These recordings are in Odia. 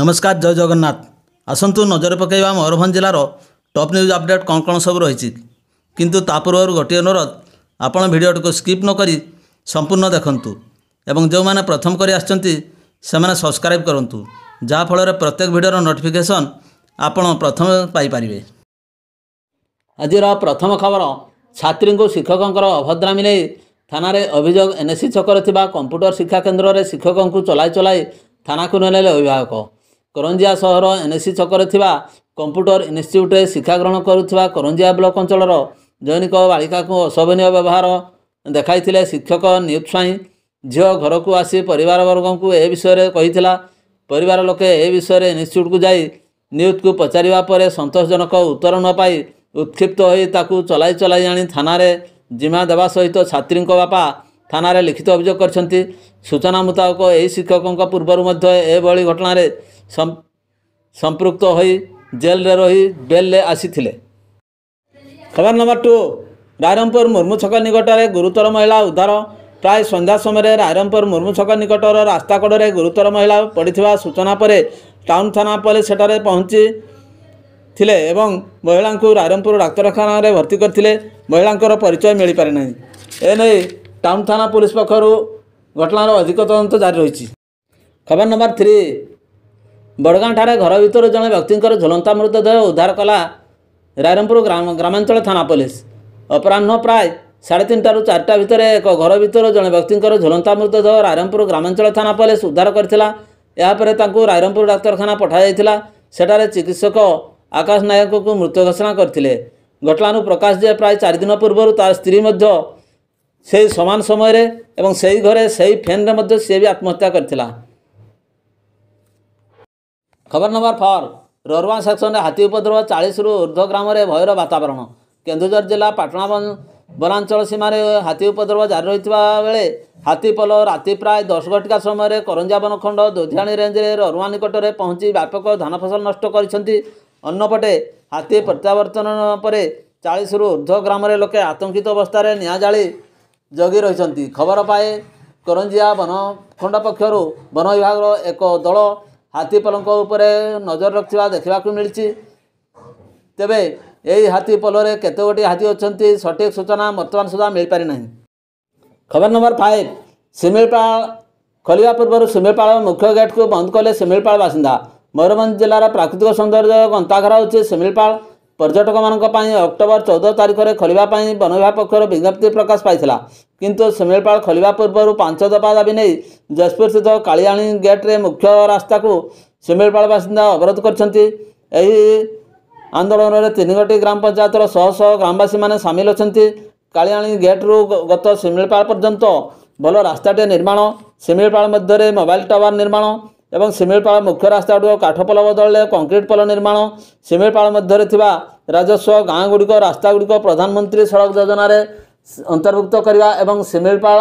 ନମସ୍କାର ଜୟ ଜଗନ୍ନାଥ ଆସନ୍ତୁ ନଜର ପକାଇବା ମୟୂରଭଞ୍ଜ ଜିଲ୍ଲାର ଟପ୍ ନ୍ୟୁଜ୍ ଅପଡ଼େଟ୍ କ'ଣ କ'ଣ ସବୁ ରହିଛି କିନ୍ତୁ ତା ପୂର୍ବରୁ ଗୋଟିଏ ଅନୁରୋଧ ଆପଣ ଭିଡ଼ିଓଟିକୁ ସ୍କିପ୍ ନକରି ସମ୍ପୂର୍ଣ୍ଣ ଦେଖନ୍ତୁ ଏବଂ ଯେଉଁମାନେ ପ୍ରଥମ କରି ଆସିଛନ୍ତି ସେମାନେ ସବସ୍କ୍ରାଇବ୍ କରନ୍ତୁ ଯାହାଫଳରେ ପ୍ରତ୍ୟେକ ଭିଡ଼ିଓର ନୋଟିଫିକେସନ୍ ଆପଣ ପ୍ରଥମେ ପାଇପାରିବେ ଆଜିର ପ୍ରଥମ ଖବର ଛାତ୍ରୀଙ୍କୁ ଶିକ୍ଷକଙ୍କର ଅଭଦ୍ରାମୀ ନେଇ ଥାନାରେ ଅଭିଯୋଗ ଏନ୍ଏସି ଛକରେ ଥିବା କମ୍ପ୍ୟୁଟର ଶିକ୍ଷା କେନ୍ଦ୍ରରେ ଶିକ୍ଷକଙ୍କୁ ଚଲାଇ ଚଲାଇ ଥାନାକୁ ନେଲେ ଅଭିଭାବକ କରଞ୍ଜିଆ ସହର ଏନ୍ଏସି ଛକରେ ଥିବା କମ୍ପ୍ୟୁଟର ଇନଷ୍ଟିଚ୍ୟୁଟ୍ରେ ଶିକ୍ଷା ଗ୍ରହଣ କରୁଥିବା କରଞ୍ଜିଆ ବ୍ଲକ ଅଞ୍ଚଳର ଜୈନିକ ବାଳିକାକୁ ଅଶୋଭନୀୟ ବ୍ୟବହାର ଦେଖାଇଥିଲେ ଶିକ୍ଷକ ନିୟୁକ୍ତ ସ୍ୱାଇଁ ଝିଅ ଘରକୁ ଆସି ପରିବାରବର୍ଗଙ୍କୁ ଏ ବିଷୟରେ କହିଥିଲା ପରିବାର ଲୋକେ ଏ ବିଷୟରେ ଇନଷ୍ଟିଚ୍ୟୁଟ୍କୁ ଯାଇ ନିୟୁକ୍ତକୁ ପଚାରିବା ପରେ ସନ୍ତୋଷଜନକ ଉତ୍ତର ନ ପାଇ ଉତ୍କ୍ଷିପ୍ତ ହୋଇ ତାକୁ ଚଲାଇ ଚଲାଇ ଆଣି ଥାନାରେ ଜିମା ଦେବା ସହିତ ଛାତ୍ରୀଙ୍କ ବାପା ଥାନାରେ ଲିଖିତ ଅଭିଯୋଗ କରିଛନ୍ତି ସୂଚନା ମୁତାବକ ଏହି ଶିକ୍ଷକଙ୍କ ପୂର୍ବରୁ ମଧ୍ୟ ଏଭଳି ଘଟଣାରେ ସମ୍ପୃକ୍ତ ହୋଇ ଜେଲ୍ରେ ରହି ବେଲ୍ରେ ଆସିଥିଲେ ଖବର ନମ୍ବର ଟୁ ରାଇରମ୍ପୁର ମୁର୍ମୁ ଛକ ନିକଟରେ ଗୁରୁତର ମହିଳା ଉଦ୍ଧାର ପ୍ରାୟ ସନ୍ଧ୍ୟା ସମୟରେ ରାଇରମ୍ପୁର ମୁର୍ମୁ ଛକ ନିକଟର ରାସ୍ତାକଡ଼ରେ ଗୁରୁତର ମହିଳା ପଡ଼ିଥିବା ସୂଚନା ପରେ ଟାଉନ୍ ଥାନା ପୋଲିସ୍ ସେଠାରେ ପହଞ୍ଚିଥିଲେ ଏବଂ ମହିଳାଙ୍କୁ ରାଇରମ୍ପୁର ଡାକ୍ତରଖାନାରେ ଭର୍ତ୍ତି କରିଥିଲେ ମହିଳାଙ୍କର ପରିଚୟ ମିଳିପାରି ନାହିଁ ଏନେଇ ଟାଉନ ଥାନା ପୋଲିସ ପକ୍ଷରୁ ଘଟଣାର ଅଧିକ ତଦନ୍ତ ଜାରି ରହିଛି ଖବର ନମ୍ବର ଥ୍ରୀ ବଡ଼ଗାଁଠାରେ ଘର ଭିତରୁ ଜଣେ ବ୍ୟକ୍ତିଙ୍କର ଝୁଲନ୍ତା ମୃତଦେହ ଉଦ୍ଧାର କଲା ରାଇରମ୍ପୁର ଗ୍ରାମାଞ୍ଚଳ ଥାନା ପୋଲିସ ଅପରାହ୍ନ ପ୍ରାୟ ସାଢ଼େ ତିନିଟାରୁ ଚାରିଟା ଭିତରେ ଏକ ଘର ଭିତରୁ ଜଣେ ବ୍ୟକ୍ତିଙ୍କର ଝୁଲନ୍ତା ମୃତଦେହ ରାଇରମ୍ପୁର ଗ୍ରାମାଞ୍ଚଳ ଥାନା ପୋଲିସ ଉଦ୍ଧାର କରିଥିଲା ଏହାପରେ ତାଙ୍କୁ ରାଇରମ୍ପୁର ଡାକ୍ତରଖାନା ପଠାଯାଇଥିଲା ସେଠାରେ ଚିକିତ୍ସକ ଆକାଶ ନାୟକଙ୍କୁ ମୃତ ଘୋଷଣା କରିଥିଲେ ଘଟଣାରୁ ପ୍ରକାଶ ଯେ ପ୍ରାୟ ଚାରିଦିନ ପୂର୍ବରୁ ତା ସ୍ତ୍ରୀ ମଧ୍ୟ ସେଇ ସମାନ ସମୟରେ ଏବଂ ସେଇ ଘରେ ସେଇ ଫ୍ୟାନ୍ରେ ମଧ୍ୟ ସିଏ ବି ଆତ୍ମହତ୍ୟା କରିଥିଲା ଖବର ନମ୍ବର ଫୋର୍ ରରୁଆ ସେକ୍ସନରେ ହାତୀ ଉପଦ୍ରବ ଚାଳିଶରୁ ଉର୍ଦ୍ଧ୍ୱ ଗ୍ରାମରେ ଭୟର ବାତାବରଣ କେନ୍ଦୁଝର ଜିଲ୍ଲା ପାଟଣା ବନାଞ୍ଚଳ ସୀମାରେ ହାତୀ ଉପଦ୍ରବ ଜାରି ରହିଥିବା ବେଳେ ହାତୀ ପୋଲ ରାତି ପ୍ରାୟ ଦଶ ଘଟିକା ସମୟରେ କରଞ୍ଜାବନ ଖଣ୍ଡ ଦୁଧିଆଣୀ ରେଞ୍ଜରେ ରରୁଆ ନିକଟରେ ପହଞ୍ଚି ବ୍ୟାପକ ଧାନ ଫସଲ ନଷ୍ଟ କରିଛନ୍ତି ଅନ୍ୟପଟେ ହାତୀ ପ୍ରତ୍ୟାବର୍ତ୍ତନ ପରେ ଚାଳିଶରୁ ଉର୍ଦ୍ଧ୍ୱ ଗ୍ରାମରେ ଲୋକେ ଆତଙ୍କିତ ଅବସ୍ଥାରେ ନିଆଁ ଜାଳି ଜଗି ରହିଛନ୍ତି ଖବର ପାଇ କରଞ୍ଜିଆ ବନଖଣ୍ଡ ପକ୍ଷରୁ ବନ ବିଭାଗର ଏକ ଦଳ ହାତୀପଲଙ୍କ ଉପରେ ନଜର ରଖିଥିବା ଦେଖିବାକୁ ମିଳିଛି ତେବେ ଏହି ହାତୀ ପୋଲରେ କେତେଗୋଟି ହାତୀ ଅଛନ୍ତି ସଠିକ୍ ସୂଚନା ବର୍ତ୍ତମାନ ସୁଦ୍ଧା ମିଳିପାରିନାହିଁ ଖବର ନମ୍ବର ଫାଇଭ ଶିମିଳିପାଳ ଖୋଲିବା ପୂର୍ବରୁ ଶିମିଳିପାଳ ମୁଖ୍ୟ ଗେଟ୍କୁ ବନ୍ଦ କଲେ ଶିମିଳିପାଳ ବାସିନ୍ଦା ମୟୂରଭଞ୍ଜ ଜିଲ୍ଲାର ପ୍ରାକୃତିକ ସୌନ୍ଦର୍ଯ୍ୟ ଗନ୍ତାଘର ହେଉଛି ଶିମିଳିପାଳ ପର୍ଯ୍ୟଟକମାନଙ୍କ ପାଇଁ ଅକ୍ଟୋବର ଚଉଦ ତାରିଖରେ ଖୋଲିବା ପାଇଁ ବନ ବିଭାଗ ପକ୍ଷରୁ ବିଜ୍ଞପ୍ତି ପ୍ରକାଶ ପାଇଥିଲା କିନ୍ତୁ ଶିମିଳପାଳ ଖୋଲିବା ପୂର୍ବରୁ ପାଞ୍ଚ ଦଫା ଦାବି ନେଇ ଯଶପୁରସ୍ଥିତ କାଳିଆଣୀ ଗେଟ୍ରେ ମୁଖ୍ୟ ରାସ୍ତାକୁ ଶିମିଳପାଳ ବାସିନ୍ଦା ଅବରୋଧ କରିଛନ୍ତି ଏହି ଆନ୍ଦୋଳନରେ ତିନିଗୋଟି ଗ୍ରାମ ପଞ୍ଚାୟତର ଶହ ଶହ ଗ୍ରାମବାସୀମାନେ ସାମିଲ ଅଛନ୍ତି କାଳିଆଣୀ ଗେଟ୍ରୁ ଗତ ଶିମିଳପାଳ ପର୍ଯ୍ୟନ୍ତ ଭଲ ରାସ୍ତାଟିଏ ନିର୍ମାଣ ଶିମିଳପାଳ ମଧ୍ୟରେ ମୋବାଇଲ ଟାୱାର ନିର୍ମାଣ ଏବଂ ଶିମିଳିପାଳ ମୁଖ୍ୟ ରାସ୍ତାଗୁଡ଼ିକ କାଠ ପୋଲ ବଦଳିଲେ କଂକ୍ରିଟ୍ ପୋଲ ନିର୍ମାଣ ଶିମିଳିପାଳ ମଧ୍ୟରେ ଥିବା ରାଜସ୍ୱ ଗାଁଗୁଡ଼ିକ ରାସ୍ତାଗୁଡ଼ିକ ପ୍ରଧାନମନ୍ତ୍ରୀ ସଡ଼କ ଯୋଜନାରେ ଅନ୍ତର୍ଭୁକ୍ତ କରିବା ଏବଂ ଶିମିଳିପାଳ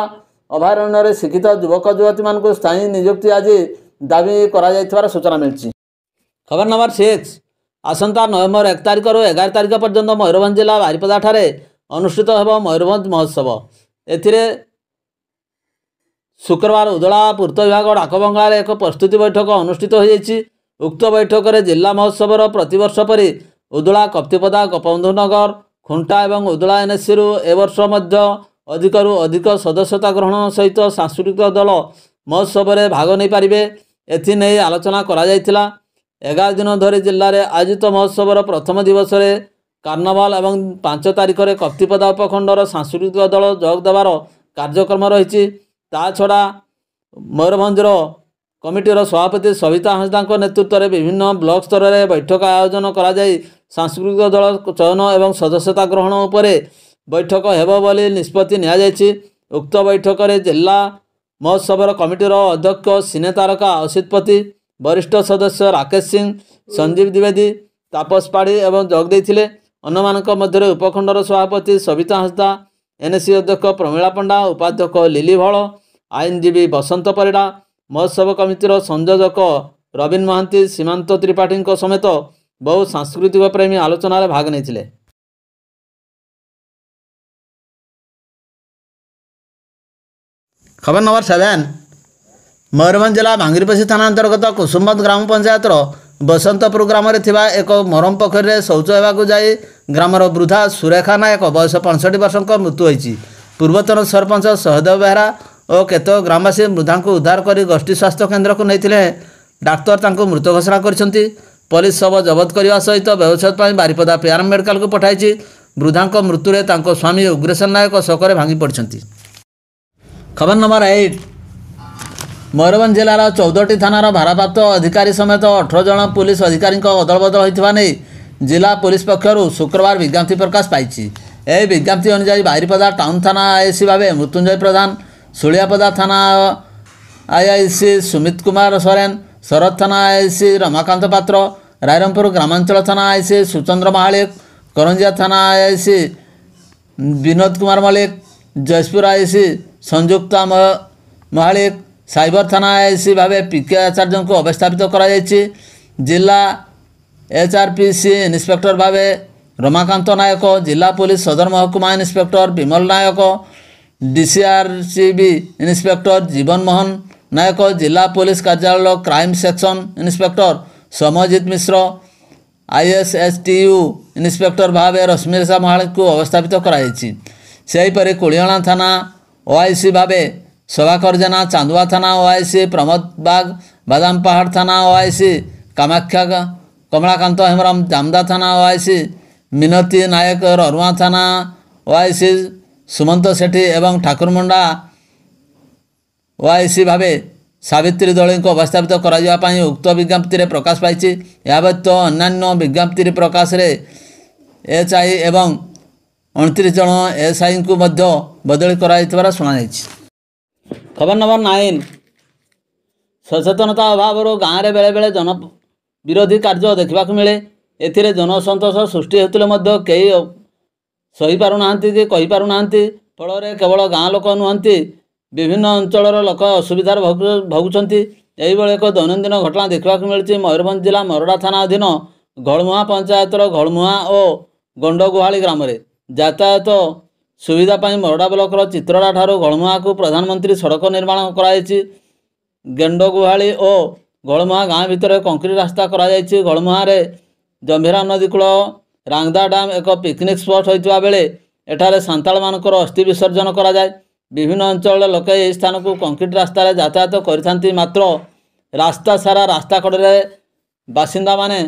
ଅଭୟାରଣ୍ୟରେ ଶିକ୍ଷିତ ଯୁବକ ଯୁବତୀମାନଙ୍କୁ ସ୍ଥାୟୀ ନିଯୁକ୍ତି ଆଜି ଦାବି କରାଯାଇଥିବାର ସୂଚନା ମିଳିଛି ଖବର ନମ୍ବର ସିକ୍ସ ଆସନ୍ତା ନଭେମ୍ବର ଏକ ତାରିଖରୁ ଏଗାର ତାରିଖ ପର୍ଯ୍ୟନ୍ତ ମୟୂରଭଞ୍ଜ ଜିଲ୍ଲା ବାରିପଦାଠାରେ ଅନୁଷ୍ଠିତ ହେବ ମୟୂରଭଞ୍ଜ ମହୋତ୍ସବ ଏଥିରେ ଶୁକ୍ରବାର ଉଦଳା ପୂର୍ତ୍ତ ବିଭାଗ ଡାକବଙ୍ଗଳାରେ ଏକ ପ୍ରସ୍ତୁତି ବୈଠକ ଅନୁଷ୍ଠିତ ହୋଇଯାଇଛି ଉକ୍ତ ବୈଠକରେ ଜିଲ୍ଲା ମହୋତ୍ସବର ପ୍ରତିବର୍ଷ ପରି ଉଦଳା କପ୍ତିପଦା ଗୋପବନ୍ଧୁନଗର ଖୁଣ୍ଟା ଏବଂ ଉଦଳା ଏନ୍ଏସିରୁ ଏ ବର୍ଷ ମଧ୍ୟ ଅଧିକରୁ ଅଧିକ ସଦସ୍ୟତା ଗ୍ରହଣ ସହିତ ସାଂସ୍କୃତିକ ଦଳ ମହୋତ୍ସବରେ ଭାଗ ନେଇପାରିବେ ଏଥିନେଇ ଆଲୋଚନା କରାଯାଇଥିଲା ଏଗାର ଦିନ ଧରି ଜିଲ୍ଲାରେ ଆୟୋଜିତ ମହୋତ୍ସବର ପ୍ରଥମ ଦିବସରେ କାର୍ଣ୍ଣଭାଲ ଏବଂ ପାଞ୍ଚ ତାରିଖରେ କପ୍ତିପଦା ଉପଖଣ୍ଡର ସାଂସ୍କୃତିକ ଦଳ ଯୋଗ ଦେବାର କାର୍ଯ୍ୟକ୍ରମ ରହିଛି ତା ଛଡ଼ା ମୟୂରଭଞ୍ଜର କମିଟିର ସଭାପତି ସବିତା ହାଁସଦାଙ୍କ ନେତୃତ୍ୱରେ ବିଭିନ୍ନ ବ୍ଲକ ସ୍ତରରେ ବୈଠକ ଆୟୋଜନ କରାଯାଇ ସାଂସ୍କୃତିକ ଦଳ ଚୟନ ଏବଂ ସଦସ୍ୟତା ଗ୍ରହଣ ଉପରେ ବୈଠକ ହେବ ବୋଲି ନିଷ୍ପତ୍ତି ନିଆଯାଇଛି ଉକ୍ତ ବୈଠକରେ ଜିଲ୍ଲା ମହୋତ୍ସବର କମିଟିର ଅଧ୍ୟକ୍ଷ ସିନେ ତାରକା ଅସିତ ପତି ବରିଷ୍ଠ ସଦସ୍ୟ ରାକେଶ ସିଂ ସଞ୍ଜୀବ ଦ୍ୱିବେଦୀ ତାପସ ପାଢ଼ୀ ଏବଂ ଯୋଗ ଦେଇଥିଲେ ଅନ୍ୟମାନଙ୍କ ମଧ୍ୟରେ ଉପଖଣ୍ଡର ସଭାପତି ସବିତା ହାଁସଦା ଏନ୍ଏସି ଅଧ୍ୟକ୍ଷ ପ୍ରମିଳା ପଣ୍ଡା ଉପାଧ୍ୟକ୍ଷ ଲିଲି ଭଳ ଆଇନଜୀବୀ ବସନ୍ତ ପରିଡ଼ା ମହୋତ୍ସବ କମିଟିର ସଂଯୋଜକ ରବୀନ ମହାନ୍ତି ସୀମାନ୍ତ ତ୍ରିପାଠୀଙ୍କ ସମେତ ବହୁ ସାଂସ୍କୃତିକ ପ୍ରେମୀ ଆଲୋଚନାରେ ଭାଗ ନେଇଥିଲେ ଖବର ନମ୍ବର ସେଭେନ୍ ମୟୂରଭଞ୍ଜ ଜିଲ୍ଲା ଭାଙ୍ଗିରିପୋଷି ଥାନା ଅନ୍ତର୍ଗତ କୁସୁମ୍ବନ୍ଧ ଗ୍ରାମ ପଞ୍ଚାୟତର ବସନ୍ତପୁର ଗ୍ରାମରେ ଥିବା ଏକ ମରମ ପୋଖରୀରେ ଶୌଚ ହେବାକୁ ଯାଇ ଗ୍ରାମର ବୃଦ୍ଧା ସୁରେଖା ନାୟକ ବୟସ ପଞ୍ଚଷଠି ବର୍ଷଙ୍କ ମୃତ୍ୟୁ ହୋଇଛି ପୂର୍ବତନ ସରପଞ୍ଚ ସହଦେବ ବେହେରା ଓ କେତେକ ଗ୍ରାମବାସୀ ବୃଦ୍ଧାଙ୍କୁ ଉଦ୍ଧାର କରି ଗୋଷ୍ଠୀ ସ୍ୱାସ୍ଥ୍ୟ କେନ୍ଦ୍ରକୁ ନେଇଥିଲେ ଡାକ୍ତର ତାଙ୍କୁ ମୃତ ଘୋଷଣା କରିଛନ୍ତି ପୋଲିସ ଶବ ଜବତ କରିବା ସହିତ ବ୍ୟବଚ୍ଛେଦ ପାଇଁ ବାରିପଦା ପିଆର ମେଡିକାଲକୁ ପଠାଇଛି ବୃଦ୍ଧାଙ୍କ ମୃତ୍ୟୁରେ ତାଙ୍କ ସ୍ୱାମୀ ଉଗ୍ରେଶ୍ୱର ନାୟକ ଶୋକରେ ଭାଙ୍ଗି ପଡ଼ିଛନ୍ତି ଖବର ନମ୍ବର ଏଇଟ୍ ମୟୂରଭଞ୍ଜ ଜିଲ୍ଲାର ଚଉଦଟି ଥାନାର ଭାରପ୍ରାପ୍ତ ଅଧିକାରୀ ସମେତ ଅଠର ଜଣ ପୁଲିସ୍ ଅଧିକାରୀଙ୍କ ଅଦଳବଦଳ ହୋଇଥିବା ନେଇ ଜିଲ୍ଲା ପୁଲିସ୍ ପକ୍ଷରୁ ଶୁକ୍ରବାର ବିଜ୍ଞପ୍ତି ପ୍ରକାଶ ପାଇଛି ଏହି ବିଜ୍ଞପ୍ତି ଅନୁଯାୟୀ ବାରିପଦା ଟାଉନ୍ ଥାନା ଆଇସି ଭାବେ ମୃତ୍ୟୁଞ୍ଜୟ ପ୍ରଧାନ ଶୁଳିଆପଦା ଥାନା ଆଇଆଇସି ସୁମିତ କୁମାର ସୋରେନ ଶରତ ଥାନା ଆଇଆଇସି ରମାକାନ୍ତ ପାତ୍ର ରାଇରଙ୍ଗପୁର ଗ୍ରାମାଞ୍ଚଳ ଥାନା ଆଇସି ସୁଚନ୍ଦ୍ର ମହାଳିକ କରଞ୍ଜିଆ ଥାନା IIC Binod Kumar Mallick Jeypore IC Sanjukta Mahalik cyber ଥାନା ଆଇସି ଭାବେ ପିକେ ଆଚାର୍ଯ୍ୟଙ୍କୁ ଅବସ୍ଥାପିତ କରାଯାଇଛି ଜିଲ୍ଲା ଏଚ୍ଆର୍ପିସି ଇନ୍ସପେକ୍ଟର ଭାବେ ରମାକାନ୍ତ ନାୟକ ଜିଲ୍ଲା ପୋଲିସ ସଦର ମହକୁମା inspector Bimal Nayak DCRCB inspector Jibanmohan Nayak ଜିଲ୍ଲା ପୋଲିସ କାର୍ଯ୍ୟାଳୟ crime section inspector Samajit Mishra ISSTU inspector ଭାବେ ରଶ୍ମିରେଶା ମହାଳିକଙ୍କୁ ଅବସ୍ଥାପିତ କରାଯାଇଛି ସେହିପରି କୋଳିଅଣା ଥାନା ଓଆଇସି ଭାବେ ସଭାକର ଜେନା ଚାନ୍ଦୁଆ ଥାନା ଓଆଇସି ପ୍ରମୋଦ ବାଗ ବାଦାମ ପାହାଡ଼ ଥାନା ଓଆଇସି କାମାକ୍ଷା କମଳାକାନ୍ତ ହେମରାମ ଜାମଦା ଥାନା ଓଆଇସି ମିନତୀ ନାୟକ ରରୁଆ ଥାନା ଓଆଇସି সুমন্ত সেঠী এবং ঠাকুরমুন্ডা ওআইসি ভাবে ସାବିତ୍ରୀ ଦଳୀଙ୍କୁ ଅବସ୍ଥାପିତ କରାଯିବା ପାଇଁ ଉକ୍ତ ବିଜ୍ଞପ୍ତିରେ ପ୍ରକାଶ ପାଇଛି ଏହା ବ୍ୟତୀତ ଅନ୍ୟାନ୍ୟ ବିଜ୍ଞପ୍ତିରେ ପ୍ରକାଶରେ ଏଚ୍ ଆଇ ଏବଂ ଅଣତିରିଶ ଜଣ ଏସ୍ ଆଇଙ୍କୁ ମଧ୍ୟ ବଦଳି କରାଯାଇଥିବାର ଶୁଣାଯାଇଛି ଖବର ନମ୍ବର ନାଇନ ସଚେତନତା ଅଭାବରୁ ଗାଁରେ ବେଳେବେଳେ ଜନ ବିରୋଧୀ କାର୍ଯ୍ୟ ଦେଖିବାକୁ ମିଳେ ଏଥିରେ ଜନସନ୍ତୋଷ ସୃଷ୍ଟି ହେଉଥିଲେ ମଧ୍ୟ କେହି ସହିପାରୁନାହାନ୍ତି କି କହିପାରୁନାହାନ୍ତି ଫଳରେ କେବଳ ଗାଁ ଲୋକ ନୁହଁନ୍ତି ବିଭିନ୍ନ ଅଞ୍ଚଳର ଲୋକ ଅସୁବିଧାରେ ଭୋଗୁଛନ୍ତି ଏହିଭଳି ଏକ ଦୈନନ୍ଦିନ ଘଟଣା ଦେଖିବାକୁ ମିଳିଛି ମୟୂରଭଞ୍ଜ ଜିଲ୍ଲା ମରଡ଼ା ଥାନା ଅଧୀନ ଘଳମୁହାଁ ପଞ୍ଚାୟତର ଘଳମୁହାଁ ଓ ଗଣ୍ଡଗୁହାଳି ଗ୍ରାମରେ ଯାତାୟତ ସୁବିଧା ପାଇଁ ମରଡ଼ା ବ୍ଲକର ଚିତ୍ରଡ଼ା ଠାରୁ ଘଳମୁହାଁକୁ ପ୍ରଧାନମନ୍ତ୍ରୀ ସଡ଼କ ନିର୍ମାଣ କରାଯାଇଛି ଗେଣ୍ଡଗୁହାଳି ଓ ଘଳମୁହାଁ ଗାଁ ଭିତରେ କଂକ୍ରିଟ୍ ରାସ୍ତା କରାଯାଇଛି ଘଳମୁହାଁରେ ଜମ୍ଭୀରା ନଦୀ କୂଳ ରାଙ୍ଗଦା ଡ୍ୟାମ୍ ଏକ ପିକନିକ୍ ସ୍ପଟ୍ ହୋଇଥିବା ବେଳେ ଏଠାରେ ସାନ୍ତାଳମାନଙ୍କର ଅସ୍ଥି ବିସର୍ଜନ କରାଯାଏ ବିଭିନ୍ନ ଅଞ୍ଚଳର ଲୋକେ ଏହି ସ୍ଥାନକୁ କଂକ୍ରିଟ୍ ରାସ୍ତାରେ ଯାତାୟତ କରିଥାନ୍ତି ମାତ୍ର ରାସ୍ତା ସାରା ରାସ୍ତା କଡ଼ରେ ବାସିନ୍ଦାମାନେ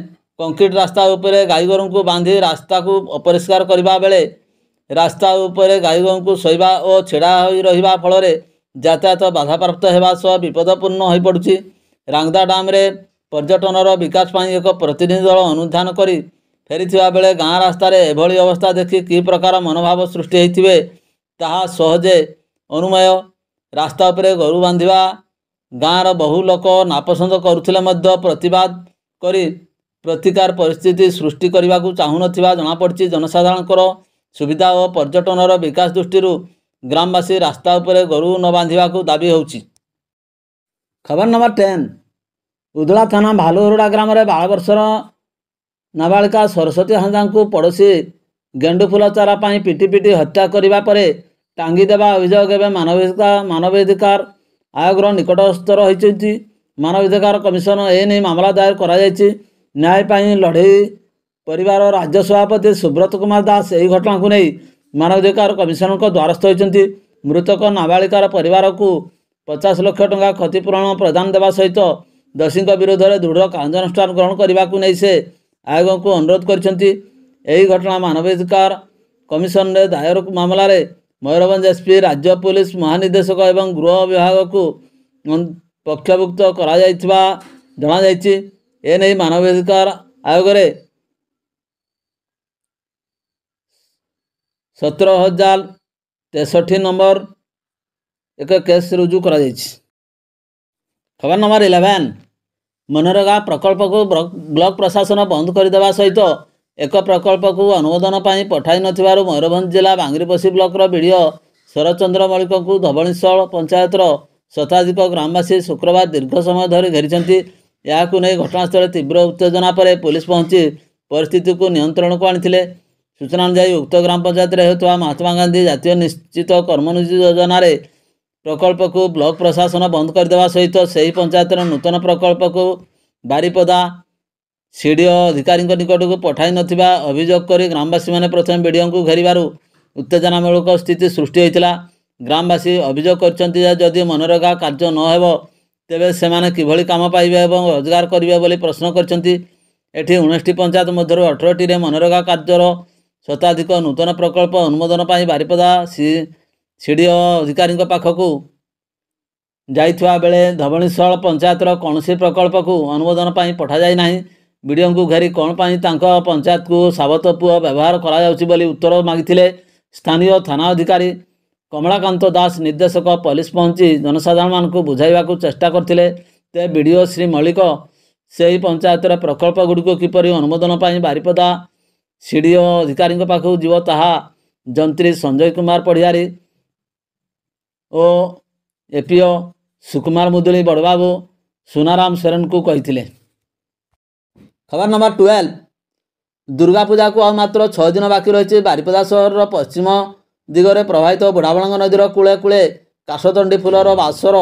କଂକ୍ରିଟ୍ ରାସ୍ତା ଉପରେ ଗାଈଗୋରୁଙ୍କୁ ବାନ୍ଧି ରାସ୍ତାକୁ ଅପରିଷ୍କାର କରିବା ବେଳେ ରାସ୍ତା ଉପରେ ଗାଈଗୋରୁଙ୍କୁ ଶୋଇବା ଓ ଛିଡ଼ା ହୋଇ ରହିବା ଫଳରେ ଯାତାୟାତ ବାଧାପ୍ରାପ୍ତ ହେବା ସହ ବିପଦପୂର୍ଣ୍ଣ ହୋଇପଡ଼ୁଛି ରାଙ୍ଗଦା ଡ୍ୟାମ୍ରେ ପର୍ଯ୍ୟଟନର ବିକାଶ ପାଇଁ ଏକ ପ୍ରତିନିଧି ଦଳ ଅନୁଧ୍ୟାନ କରି ଫେରିଥିବା ବେଳେ ଗାଁ ରାସ୍ତାରେ ଏଭଳି ଅବସ୍ଥା ଦେଖି କି ପ୍ରକାର ମନୋଭାବ ସୃଷ୍ଟି ହୋଇଥିବେ ତାହା ସହଜେ ଅନୁମୟ ରାସ୍ତା ଉପରେ ଗୋରୁ ବାନ୍ଧିବା ଗାଁର ବହୁ ଲୋକ ନାପସନ୍ଦ କରୁଥିଲେ ମଧ୍ୟ ପ୍ରତିବାଦ କରି ପ୍ରତିକାର ପରିସ୍ଥିତି ସୃଷ୍ଟି କରିବାକୁ ଚାହୁଁନଥିବା ଜଣାପଡ଼ିଛି ଜନସାଧାରଣଙ୍କର ସୁବିଧା ଓ ପର୍ଯ୍ୟଟନର ବିକାଶ ଦୃଷ୍ଟିରୁ ଗ୍ରାମବାସୀ ରାସ୍ତା ଉପରେ ଗୋରୁ ନ ବାନ୍ଧିବାକୁ ଦାବି ହେଉଛି ଖବର ନମ୍ବର ଟେନ୍ ଉଦଳା ଥାନା ଭାଲୁହରଡ଼ା ଗ୍ରାମରେ ବାଳବର୍ଷର ନାବାଳିକା ସରସ୍ୱତୀ ହାଁଦାଙ୍କୁ ପଡ଼ୋଶୀ ଗେଣ୍ଡୁ ଫୁଲ ଚାରା ପାଇଁ ପିଟି ପିଟି ହତ୍ୟା କରିବା ପରେ ଟାଙ୍ଗିଦେବା ଅଭିଯୋଗ ଏବେ ମାନବାଧିକାର ମାନବାଧିକାର ଆୟୋଗର ନିକଟସ୍ଥର ହୋଇଛନ୍ତି ମାନବାଧିକାର କମିଶନ ଏ ନେଇ ମାମଲା ଦାୟର କରାଯାଇଛି ନ୍ୟାୟ ପାଇଁ ଲଢ଼େଇ ପରିବାର ରାଜ୍ୟ ସଭାପତି ସୁବ୍ରତ କୁମାର ଦାସ ଏହି ଘଟଣାକୁ ନେଇ ମାନବାଧିକାର କମିଶନଙ୍କ ଦ୍ୱାରସ୍ଥ ହୋଇଛନ୍ତି ମୃତକ ନାବାଳିକାର ପରିବାରକୁ ପଚାଶ ଲକ୍ଷ ଟଙ୍କା କ୍ଷତିପୂରଣ ପ୍ରଦାନ ଦେବା ସହିତ ଦୋଷୀଙ୍କ ବିରୁଦ୍ଧରେ ଦୃଢ଼ କାର୍ଯ୍ୟାନୁଷ୍ଠାନ ଗ୍ରହଣ କରିବାକୁ ନେଇ ସେ ଆୟୋଗଙ୍କୁ ଅନୁରୋଧ କରିଛନ୍ତି ଏହି ଘଟଣା ମାନବାଧିକାର କମିଶନରେ ଦାୟର ମାମଲାରେ ମୟୂରଭଞ୍ଜ ଏସ୍ପି ରାଜ୍ୟ ପୁଲିସ୍ ମହାନିର୍ଦ୍ଦେଶକ ଏବଂ ଗୃହ ବିଭାଗକୁ ପକ୍ଷଭୁକ୍ତ କରାଯାଇଥିବା ଜଣାଯାଇଛି ଏ ନେଇ ମାନବାଧିକାର ଆୟୋଗରେ ସତର ହଜାର ତେଷଠି ନମ୍ବର ଏକ କେସ୍ ରୁଜୁ କରାଯାଇଛି ଖବର ନମ୍ବର ଇଲେଭେନ୍ ମନରେଗା ପ୍ରକଳ୍ପକୁ ବ୍ଲକ ପ୍ରଶାସନ ବନ୍ଦ କରିଦେବା ସହିତ ଏକ ପ୍ରକଳ୍ପକୁ ଅନୁମୋଦନ ପାଇଁ ପଠାଇ ନଥିବାରୁ ମୟୂରଭଞ୍ଜ ଜିଲ୍ଲା ବାଙ୍ଗରିପୋଷି ବ୍ଲକର ବି ଡ଼ି ଓ ଶରତଚନ୍ଦ୍ର ମଳିକଙ୍କୁ ଧବଳିଶଳ ପଞ୍ଚାୟତର ଶତାଧିକ ଗ୍ରାମବାସୀ ଶୁକ୍ରବାର ଦୀର୍ଘ ସମୟ ଧରି ଘେରିଛନ୍ତି ଏହାକୁ ନେଇ ଘଟଣାସ୍ଥଳରେ ତୀବ୍ର ଉତ୍ତେଜନା ପରେ ପୋଲିସ ପହଞ୍ଚି ପରିସ୍ଥିତିକୁ ନିୟନ୍ତ୍ରଣକୁ ଆଣିଥିଲେ ସୂଚନା ଅନୁଯାୟୀ ଉକ୍ତ ଗ୍ରାମ ପଞ୍ଚାୟତରେ ହେଉଥିବା ମହାତ୍ମା ଗାନ୍ଧୀ ଜାତୀୟ ନିଶ୍ଚିତ କର୍ମନିଯୋଜନାରେ ପ୍ରକଳ୍ପକୁ ବ୍ଲକ୍ ପ୍ରଶାସନ ବନ୍ଦ କରିଦେବା ସହିତ ସେହି ପଞ୍ଚାୟତର ନୂତନ ପ୍ରକଳ୍ପକୁ ବାରିପଦା ସି ଡ଼ି ଓ ଅଧିକାରୀଙ୍କ ନିକଟକୁ ପଠାଇ ନଥିବା ଅଭିଯୋଗ କରି ଗ୍ରାମବାସୀମାନେ ପ୍ରଥମେ ବିଡ଼ିଓଙ୍କୁ ଘେରିବାରୁ ଉତ୍ତେଜନାମୂଳକ ସ୍ଥିତି ସୃଷ୍ଟି ହୋଇଥିଲା ଗ୍ରାମବାସୀ ଅଭିଯୋଗ କରିଛନ୍ତି ଯେ ଯଦି ମନରେଗା କାର୍ଯ୍ୟ ନ ହେବ ତେବେ ସେମାନେ କିଭଳି କାମ ପାଇବେ ଏବଂ ରୋଜଗାର କରିବେ ବୋଲି ପ୍ରଶ୍ନ କରିଛନ୍ତି ଏଠି ଉଣେଇଶଟି ପଞ୍ଚାୟତ ମଧ୍ୟରୁ ଅଠରଟିରେ ମନରେଗା କାର୍ଯ୍ୟର ଶତାଧିକ ନୂତନ ପ୍ରକଳ୍ପ ଅନୁମୋଦନ ପାଇଁ Baripada C C D O ଅଧିକାରୀଙ୍କ ପାଖକୁ ଯାଇଥିବା ବେଳେ ଧବଳିଶଳ ପଞ୍ଚାୟତର କୌଣସି ପ୍ରକଳ୍ପକୁ ଅନୁମୋଦନ ପାଇଁ ପଠାଯାଇ ନାହିଁ ବି ବିଡ଼ିଓଙ୍କୁ ଘେରି କ'ଣ ପାଇଁ ତାଙ୍କ ପଞ୍ଚାୟତକୁ ସାବତ ପୁଅ ବ୍ୟବହାର କରାଯାଉଛି ବୋଲି ଉତ୍ତର ମାଗିଥିଲେ ସ୍ଥାନୀୟ ଥାନା ଅଧିକାରୀ କମଳାକାନ୍ତ ଦାସ ନିର୍ଦ୍ଦେଶକ ପୋଲିସ ପହଞ୍ଚି ଜନସାଧାରଣମାନଙ୍କୁ ବୁଝାଇବାକୁ ଚେଷ୍ଟା କରିଥିଲେ ତେବେ B D O Shri Mallick ସେହି ପଞ୍ଚାୟତର ପ୍ରକଳ୍ପ ପ୍ରକଳ୍ପଗୁଡ଼ିକୁ କିପରି ଅନୁମୋଦନ ପାଇଁ ବାରିପଦା ସି ଡ଼ି ଓ ଅଧିକାରୀଙ୍କ ପାଖକୁ ଯିବ ତାହା ଯନ୍ତ୍ରୀ ସଞ୍ଜୟ କୁମାର ପଡ଼ିଆରୀ ଓ ଏପିଓ ସୁକୁମାର ମୁଦୁଳି ବଡ଼ବାବୁ ସୁନାରାମ ସେରନ୍ଙ୍କୁ କହିଥିଲେ ଖବର ନମ୍ବର ଟୁଏଲ୍ଭ ଦୁର୍ଗାପୂଜାକୁ ଆଉ ମାତ୍ର ଛଅ ଦିନ ବାକି ରହିଛି ବାରିପଦା ସହରର ପଶ୍ଚିମ ଦିଗରେ ପ୍ରବାହିତ ବୁଢ଼ାବଳଙ୍ଗ ନଦୀର କୂଳେ କୂଳେ କାଶଦଣ୍ଡି ଫୁଲର ବାସର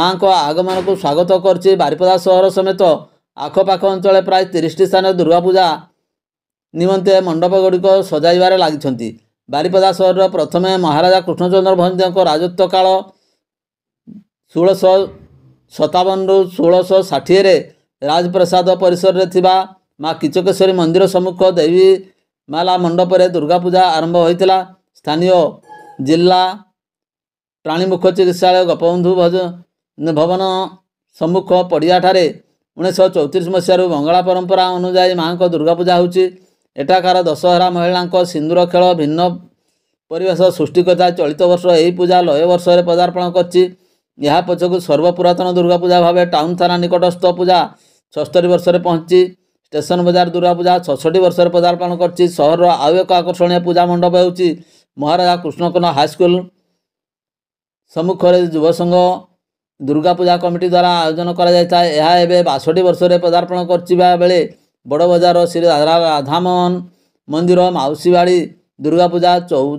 ମାଆଙ୍କ ଆଗମନକୁ ସ୍ୱାଗତ କରିଛି ବାରିପଦା ସହର ସମେତ ଆଖପାଖ ଅଞ୍ଚଳରେ ପ୍ରାୟ ତିରିଶଟି ସ୍ଥାନରେ ଦୁର୍ଗାପୂଜା ନିମନ୍ତେ ମଣ୍ଡପଗୁଡ଼ିକ ସଜାଇବାରେ ଲାଗିଛନ୍ତି ବାରିପଦା ସହରର ପ୍ରଥମେ ମହାରାଜା କୃଷ୍ଣଚନ୍ଦ୍ର ଭଞ୍ଜଙ୍କ ରାଜତ୍ୱ କାଳ ଷୋହଳଶହ ସତାବନରୁ ଷୋହଳଶହ ଷାଠିଏରେ ରାଜପ୍ରସାଦ ପରିସରରେ ଥିବା ମା' କିଚକେଶ୍ୱରୀ ମନ୍ଦିର ସମ୍ମୁଖ ଦେବୀ ମାଲା ମଣ୍ଡପରେ ଦୁର୍ଗାପୂଜା ଆରମ୍ଭ ହୋଇଥିଲା ସ୍ଥାନୀୟ ଜିଲ୍ଲା ପ୍ରାଣୀମୁଖ ଚିକିତ୍ସାଳୟ ଗୋପବନ୍ଧୁ ଭଜ ଭବନ ସମ୍ମୁଖ ପଡ଼ିଆଠାରେ ଉଣେଇଶହ ଚଉତିରିଶ ମସିହାରୁ ବଙ୍ଗଳା ପରମ୍ପରା ଅନୁଯାୟୀ ମାଆଙ୍କ ଦୁର୍ଗାପୂଜା ହେଉଛି ଏଠାକାର ଦଶହରା ମହିଳାଙ୍କ ସିନ୍ଦୁର ଖେଳ ଭିନ୍ନ ପରିବେଶ ସୃଷ୍ଟି କରିଥାଏ ଚଳିତ ବର୍ଷ ଏହି ପୂଜା ଲୟ ବର୍ଷରେ ପଦାର୍ପଣ କରିଛି ଏହା ପଛକୁ ସର୍ବପୁରାତନ ଦୁର୍ଗାପୂଜା ଭାବେ ଟାଉନ୍ ଥାନା ନିକଟସ୍ଥ ପୂଜା ଛଅସ୍ତରୀ ବର୍ଷରେ ପହଞ୍ଚି ଷ୍ଟେସନ ବଜାର ଦୁର୍ଗାପୂଜା ଛଅଷଠି ବର୍ଷରେ ପଦାର୍ପଣ କରିଛି ସହରର ଆଉ ଏକ ଆକର୍ଷଣୀୟ ପୂଜା ମଣ୍ଡପ ହେଉଛି ମହାରାଜା କୃଷ୍ଣକନ ହାଇସ୍କୁଲ ସମ୍ମୁଖରେ ଯୁବସଂଘ ଦୁର୍ଗାପୂଜା କମିଟି ଦ୍ୱାରା ଆୟୋଜନ କରାଯାଇଥାଏ ଏହା ଏବେ ବାଷଠି ବର୍ଷରେ ପଦାର୍ପଣ କରିଥିବା ବେଳେ ବଡ଼ ବଜାର ଶ୍ରୀ ରାଧା ରାଧାମୋହନ ମନ୍ଦିର ମାଉସୀବାଡ଼ି ବାଡ଼ି ଦୁର୍ଗାପୂଜା ଚଉ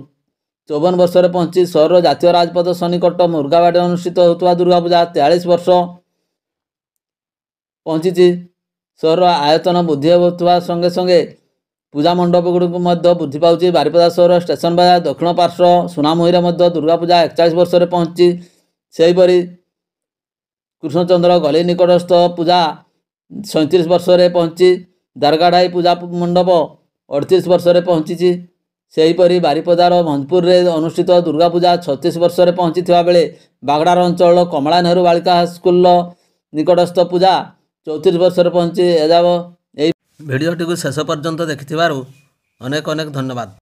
ଚଉବନ ବର୍ଷରେ ପହଞ୍ଚି ସହରର ଜାତୀୟ ରାଜପଥ ସନ୍ନିକଟ ମୁର୍ଗାବାଡ଼ି ଅନୁଷ୍ଠିତ ହେଉଥିବା ଦୁର୍ଗା ପୂଜା ତେୟାଳିଶ ବର୍ଷ ପହଞ୍ଚିଛି ସହରର ଆୟତନ ବୃଦ୍ଧି ହେଉଥିବା ସଙ୍ଗେ ସଙ୍ଗେ ପୂଜା ମଣ୍ଡପ ଗୁଡ଼ିକୁ ମଧ୍ୟ ବୃଦ୍ଧି ପାଉଛି ବାରିପଦା ସହର ଷ୍ଟେସନ ବଜାର ଦକ୍ଷିଣ ପାର୍ଶ୍ୱ ସୁନାମୁହିଁରେ ମଧ୍ୟ ଦୁର୍ଗାପୂଜା ଏକଚାଳିଶ ବର୍ଷରେ ପହଞ୍ଚିଛି ସେହିପରି କୃଷ୍ଣଚନ୍ଦ୍ର ଗଲି ନିକଟସ୍ଥ ପୂଜା ସଇଁତିରିଶ ବର୍ଷରେ ପହଞ୍ଚିଛି ଦାରଗାଢ଼ାଇ ପୂଜା ମଣ୍ଡପ ଅଠତିରିଶ ବର୍ଷରେ ପହଞ୍ଚିଛି ସେହିପରି ବାରିପଦାର ଭଞ୍ଜପୁରରେ ଅନୁଷ୍ଠିତ ଦୁର୍ଗା ପୂଜା ଛତିଶ ବର୍ଷରେ ପହଞ୍ଚିଥିବା ବେଳେ ବାଗଡ଼ାର ଅଞ୍ଚଳର କମଳା ନେହେରୁ ବାଳିକା ହାଇସ୍କୁଲର ନିକଟସ୍ଥ ପୂଜା ଚଉତିରିଶ ବର୍ଷରେ ପହଞ୍ଚି ଏଯାବ ଏହି ଭିଡ଼ିଓଟିକୁ ଶେଷ ପର୍ଯ୍ୟନ୍ତ ଦେଖିଥିବାରୁ ଅନେକ ଅନେକ ଧନ୍ୟବାଦ